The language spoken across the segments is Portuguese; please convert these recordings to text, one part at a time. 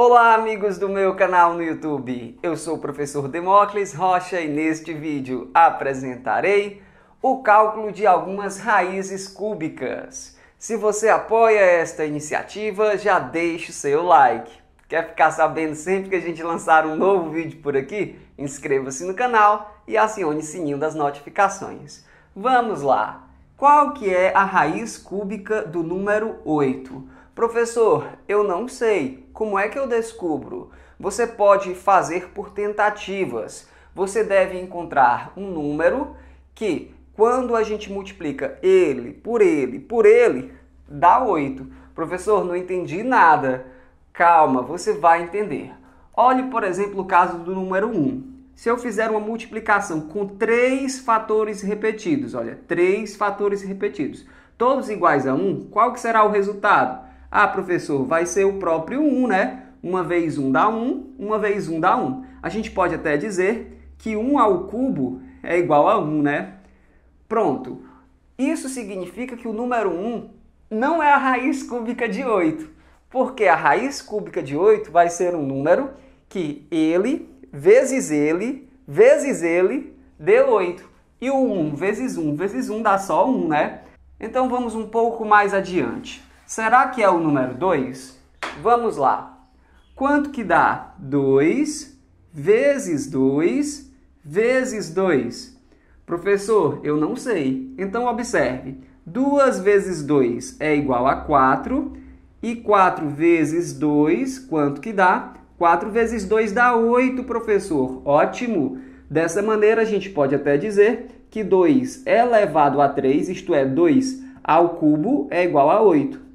Olá, amigos do meu canal no YouTube. Eu sou o professor Demócles Rocha e neste vídeo apresentarei o cálculo de algumas raízes cúbicas. Se você apoia esta iniciativa, já deixe o seu like. Quer ficar sabendo sempre que a gente lançar um novo vídeo por aqui? Inscreva-se no canal e acione o sininho das notificações. Vamos lá! Qual que é a raiz cúbica do número 8? Professor, eu não sei. Como é que eu descubro? Você pode fazer por tentativas. Você deve encontrar um número que, quando a gente multiplica ele por ele por ele, dá 8. Professor, não entendi nada. Calma, você vai entender. Olhe, por exemplo, o caso do número 1. Se eu fizer uma multiplicação com três fatores repetidos, olha, três fatores repetidos, todos iguais a 1, qual que será o resultado? Ah, professor, vai ser o próprio 1, né? Uma vez 1 dá 1, uma vez 1 dá 1. A gente pode até dizer que 1 ao cubo é igual a 1, né? Pronto. Isso significa que o número 1 não é a raiz cúbica de 8, porque a raiz cúbica de 8 vai ser um número que ele vezes ele vezes ele deu 8. E o 1 vezes 1 vezes 1 dá só 1, né? Então vamos um pouco mais adiante. Será que é o número 2? Vamos lá. Quanto que dá? 2 vezes 2 vezes 2. Professor, eu não sei. Então, observe. 2 vezes 2 é igual a 4. E 4 vezes 2, quanto que dá? 4 vezes 2 dá 8, professor. Ótimo! Dessa maneira, a gente pode até dizer que 2 é elevado a 3, isto é, 2 ao cubo, é igual a 8.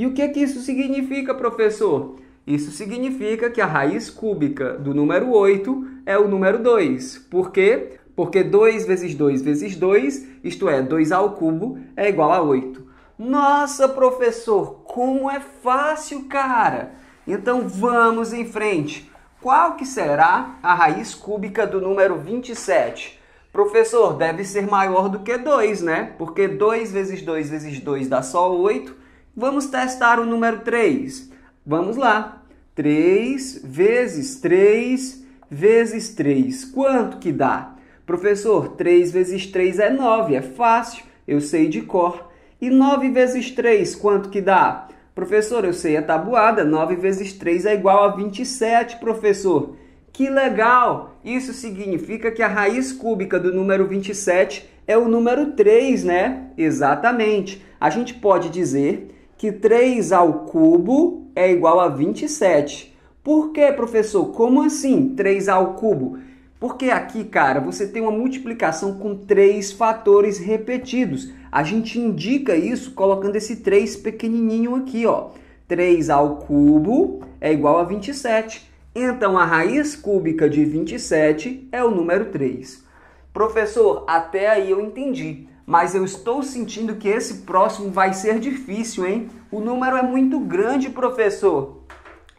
E o que, é que isso significa, professor? Isso significa que a raiz cúbica do número 8 é o número 2. Por quê? Porque 2 vezes 2 vezes 2, isto é, 2 ao cubo, é igual a 8. Nossa, professor, como é fácil, cara! Então vamos em frente. Qual que será a raiz cúbica do número 27? Professor, deve ser maior do que 2, né? Porque 2 vezes 2 vezes 2 dá só 8 Vamos testar o número 3. Vamos lá. 3 vezes 3 vezes 3. Quanto que dá? Professor, 3 vezes 3 é 9. É fácil, eu sei de cor. E 9 vezes 3, quanto que dá? Professor, eu sei a tabuada. 9 vezes 3 é igual a 27, professor. Que legal! Isso significa que a raiz cúbica do número 27 é o número 3, né? Exatamente. A gente pode dizer que 3 ao cubo é igual a 27. Por que, professor? Como assim 3 ao cubo? Porque aqui, cara, você tem uma multiplicação com três fatores repetidos. A gente indica isso colocando esse 3 pequenininho aqui, ó. 3 ao cubo é igual a 27. Então, a raiz cúbica de 27 é o número 3. Professor, até aí eu entendi mas eu estou sentindo que esse próximo vai ser difícil, hein? O número é muito grande, professor.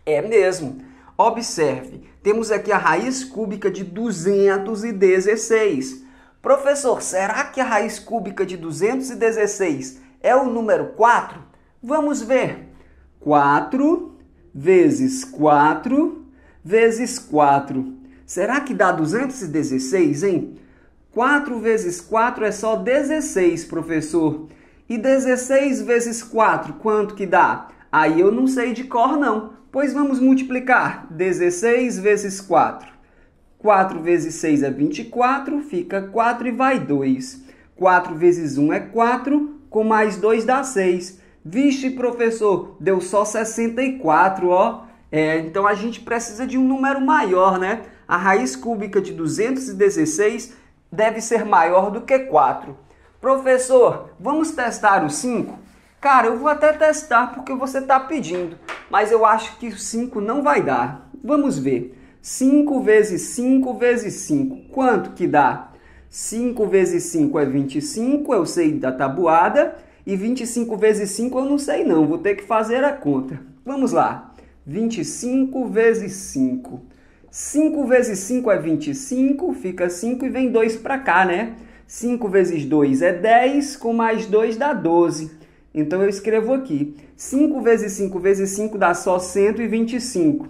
É mesmo. Observe, temos aqui a raiz cúbica de 216. Professor, será que a raiz cúbica de 216 é o número 4? Vamos ver. 4 vezes 4 vezes 4. Será que dá 216, hein? 4 vezes 4 é só 16, professor. E 16 vezes 4, quanto que dá? Aí eu não sei de cor, não. Pois vamos multiplicar. 16 vezes 4. 4 vezes 6 é 24, fica 4 e vai 2. 4 vezes 1 é 4, com mais 2 dá 6. Vixe, professor, deu só 64, ó. É, então a gente precisa de um número maior, né? A raiz cúbica de 216 deve ser maior do que 4. Professor, vamos testar o 5? Cara, eu vou até testar porque você está pedindo, mas eu acho que 5 não vai dar. Vamos ver. 5 vezes 5 vezes 5, quanto que dá? 5 vezes 5 é 25, eu sei da tabuada, e 25 vezes 5 eu não sei não, vou ter que fazer a conta. Vamos lá. 25 vezes 5. 5 vezes 5 é 25, fica 5 e vem 2 para cá, né? 5 vezes 2 é 10, com mais 2 dá 12. Então eu escrevo aqui: 5 vezes 5 vezes 5 dá só 125.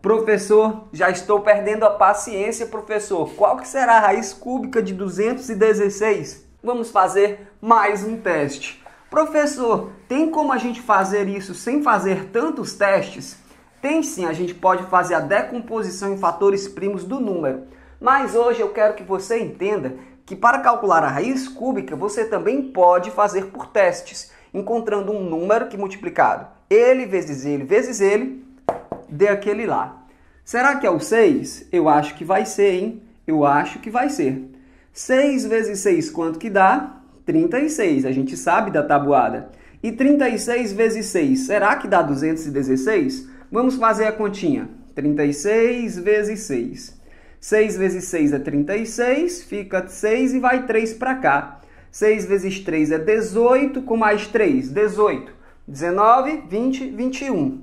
Professor, já estou perdendo a paciência, professor. Qual que será a raiz cúbica de 216? Vamos fazer mais um teste. Professor, tem como a gente fazer isso sem fazer tantos testes? Tem sim, a gente pode fazer a decomposição em fatores primos do número. Mas hoje eu quero que você entenda que para calcular a raiz cúbica, você também pode fazer por testes, encontrando um número que multiplicado ele vezes ele vezes ele dê aquele lá. Será que é o 6? Eu acho que vai ser, hein? Eu acho que vai ser. 6 vezes 6 quanto que dá? 36. A gente sabe da tabuada. E 36 vezes 6, será que dá 216? Vamos fazer a continha. 36 vezes 6. 6 vezes 6 é 36, fica 6 e vai 3 para cá. 6 vezes 3 é 18, com mais 3, 18. 19, 20, 21.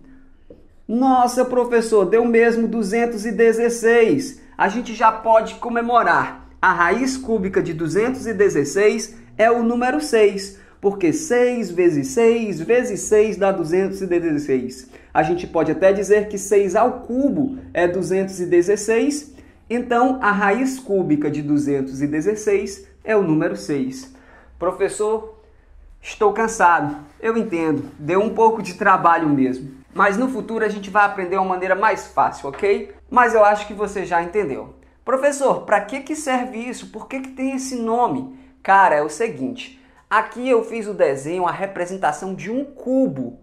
Nossa, professor, deu mesmo 216. A gente já pode comemorar. A raiz cúbica de 216 é o número 6 porque 6 vezes 6 vezes 6 dá 216. A gente pode até dizer que 6 ao cubo é 216, então a raiz cúbica de 216 é o número 6. Professor, estou cansado. Eu entendo, deu um pouco de trabalho mesmo. Mas no futuro a gente vai aprender uma maneira mais fácil, ok? Mas eu acho que você já entendeu. Professor, para que, que serve isso? Por que, que tem esse nome? Cara, é o seguinte: Aqui eu fiz o desenho, a representação de um cubo.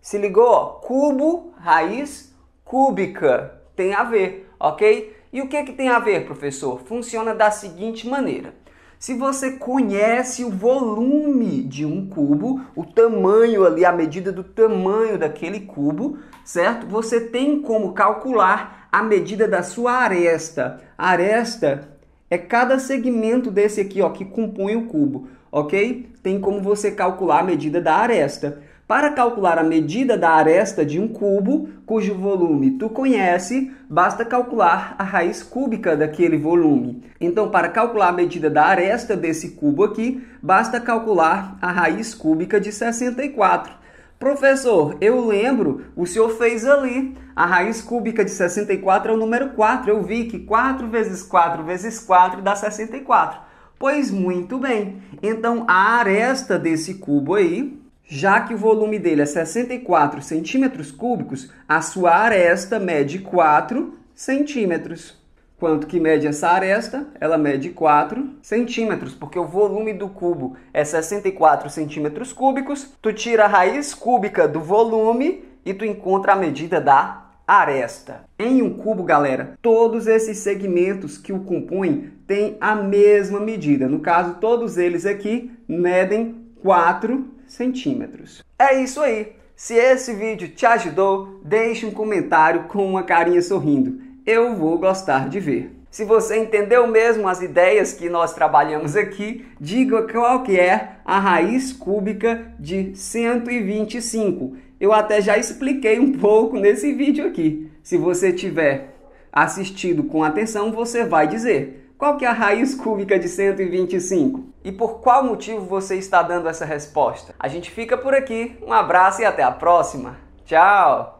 Se ligou? cubo, raiz cúbica. Tem a ver, ok? E o que, é que tem a ver, professor? Funciona da seguinte maneira. Se você conhece o volume de um cubo, o tamanho ali, a medida do tamanho daquele cubo, certo? Você tem como calcular a medida da sua aresta. A aresta é cada segmento desse aqui ó, que compõe o cubo, ok? Tem como você calcular a medida da aresta. Para calcular a medida da aresta de um cubo, cujo volume tu conhece, basta calcular a raiz cúbica daquele volume. Então, para calcular a medida da aresta desse cubo aqui, basta calcular a raiz cúbica de 64. Professor, eu lembro, o senhor fez ali. A raiz cúbica de 64 é o número 4. Eu vi que 4 vezes 4 vezes 4 dá 64. Pois muito bem. Então a aresta desse cubo aí, já que o volume dele é 64 centímetros cúbicos, a sua aresta mede 4 centímetros quanto que mede essa aresta? Ela mede 4 centímetros, porque o volume do cubo é 64 centímetros cúbicos. Tu tira a raiz cúbica do volume e tu encontra a medida da aresta. Em um cubo, galera, todos esses segmentos que o compõem têm a mesma medida. No caso, todos eles aqui medem 4 centímetros. É isso aí! Se esse vídeo te ajudou, deixe um comentário com uma carinha sorrindo eu vou gostar de ver. Se você entendeu mesmo as ideias que nós trabalhamos aqui, diga qual que é a raiz cúbica de 125. Eu até já expliquei um pouco nesse vídeo aqui. Se você tiver assistido com atenção, você vai dizer qual que é a raiz cúbica de 125 e por qual motivo você está dando essa resposta. A gente fica por aqui, um abraço e até a próxima. Tchau!